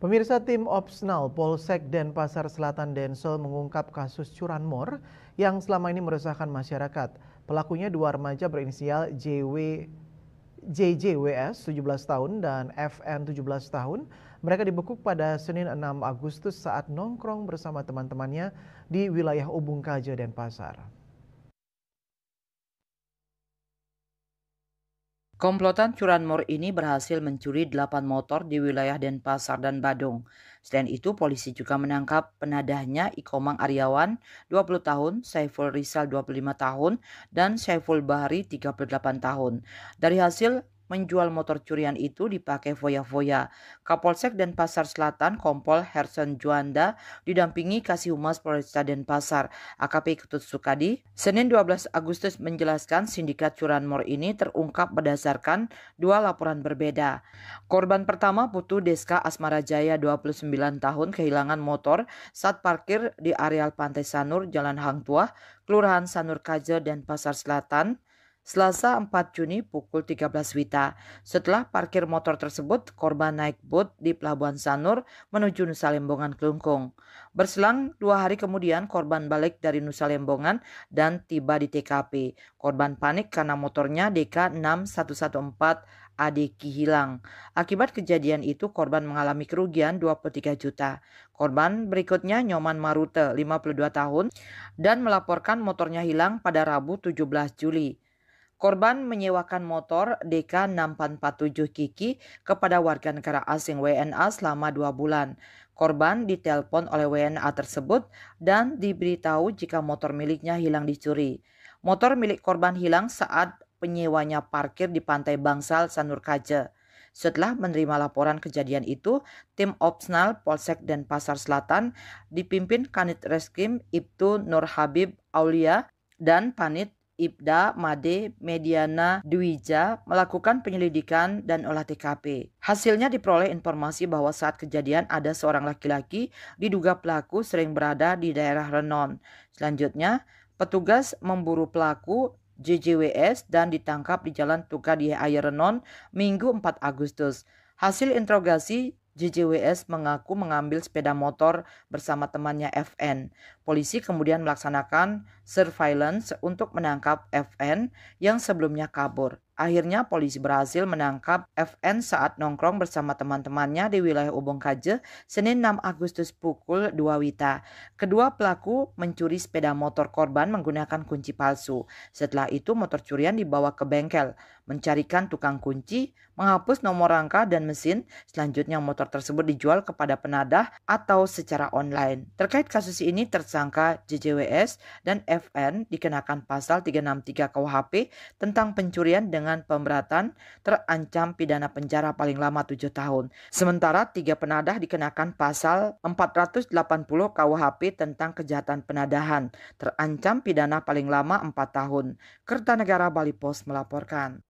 Pemirsa tim Opsnal Polsek Denpasar Selatan Densel mengungkap kasus curanmor yang selama ini meresahkan masyarakat. Pelakunya dua remaja berinisial JW JJWS 17 tahun dan FN 17 tahun. Mereka dibekuk pada Senin 6 Agustus saat nongkrong bersama teman-temannya di wilayah Ubung Kaja Denpasar. Komplotan curanmor ini berhasil mencuri 8 motor di wilayah Denpasar dan Badung. Selain itu, polisi juga menangkap penadahnya Ikomang Aryawan 20 tahun, Saiful Rizal 25 tahun, dan Saiful Bahri 38 tahun. Dari hasil menjual motor curian itu dipakai foya-foya. Kapolsek dan Pasar Selatan Kompol Herson Juanda didampingi Kasih Humas Polresta Denpasar AKP Ketut Sukadi Senin 12 Agustus menjelaskan sindikat curanmor ini terungkap berdasarkan dua laporan berbeda. Korban pertama Putu Deska Asmara Jaya 29 tahun kehilangan motor saat parkir di areal Pantai Sanur Jalan Hang Tuah, Kelurahan Sanur Kaja dan Pasar Selatan Selasa 4 Juni pukul 13 Wita. Setelah parkir motor tersebut, korban naik bot di Pelabuhan Sanur menuju Nusa Lembongan Kelungkung. Berselang dua hari kemudian, korban balik dari Nusa Lembongan dan tiba di TKP. Korban panik karena motornya DK6114 adk hilang. Akibat kejadian itu korban mengalami kerugian 23 juta. Korban berikutnya Nyoman Marute, 52 tahun, dan melaporkan motornya hilang pada Rabu 17 Juli. Korban menyewakan motor DK6447 Kiki kepada warga negara asing WNA selama dua bulan. Korban ditelepon oleh WNA tersebut dan diberitahu jika motor miliknya hilang dicuri. Motor milik korban hilang saat penyewanya parkir di pantai Bangsal, Sanur Kaja. Setelah menerima laporan kejadian itu, tim Opsnal Polsek dan Pasar Selatan dipimpin Kanit Reskrim Ibtu Nur Habib Aulia dan Panit Ibda, Made, Mediana, Dwija melakukan penyelidikan dan olah TKP. Hasilnya diperoleh informasi bahwa saat kejadian ada seorang laki-laki diduga pelaku sering berada di daerah Renon. Selanjutnya, petugas memburu pelaku JJWS dan ditangkap di Jalan Tuka di Renon, Minggu 4 Agustus. Hasil interogasi JJWS mengaku mengambil sepeda motor bersama temannya FN. Polisi kemudian melaksanakan surveillance untuk menangkap FN yang sebelumnya kabur. Akhirnya polisi berhasil menangkap FN saat nongkrong bersama teman-temannya di wilayah Ubong Kaje Senin 6 Agustus pukul 2 Wita. Kedua pelaku mencuri sepeda motor korban menggunakan kunci palsu. Setelah itu motor curian dibawa ke bengkel, mencarikan tukang kunci, menghapus nomor rangka dan mesin. Selanjutnya motor tersebut dijual kepada penadah atau secara online. Terkait kasus ini tersangka JJWS dan FN dikenakan pasal 363 KUHP tentang pencurian dengan dengan pemberatan terancam pidana penjara paling lama tujuh tahun. Sementara tiga penadah dikenakan pasal 480 KUHP tentang kejahatan penadahan, terancam pidana paling lama empat tahun. Kertanegara Bali Post melaporkan.